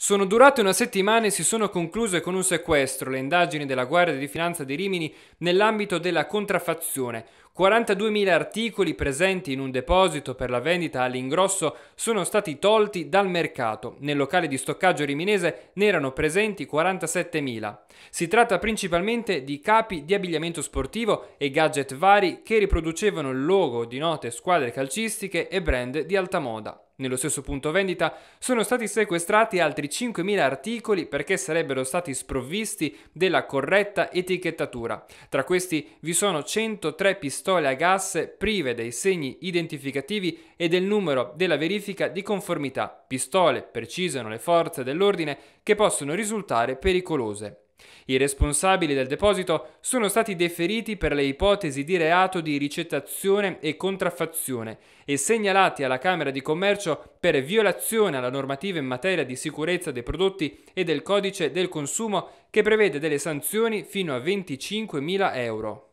Sono durate una settimana e si sono concluse con un sequestro le indagini della Guardia di Finanza di Rimini nell'ambito della contraffazione, 42.000 articoli presenti in un deposito per la vendita all'ingrosso sono stati tolti dal mercato. Nel locale di stoccaggio riminese ne erano presenti 47.000. Si tratta principalmente di capi di abbigliamento sportivo e gadget vari che riproducevano il logo di note squadre calcistiche e brand di alta moda. Nello stesso punto vendita sono stati sequestrati altri 5.000 articoli perché sarebbero stati sprovvisti della corretta etichettatura. Tra questi vi sono 103 pistole pistole a gas prive dei segni identificativi e del numero della verifica di conformità, pistole, precisano le forze dell'ordine, che possono risultare pericolose. I responsabili del deposito sono stati deferiti per le ipotesi di reato di ricettazione e contraffazione e segnalati alla Camera di Commercio per violazione alla normativa in materia di sicurezza dei prodotti e del codice del consumo che prevede delle sanzioni fino a 25.000 euro.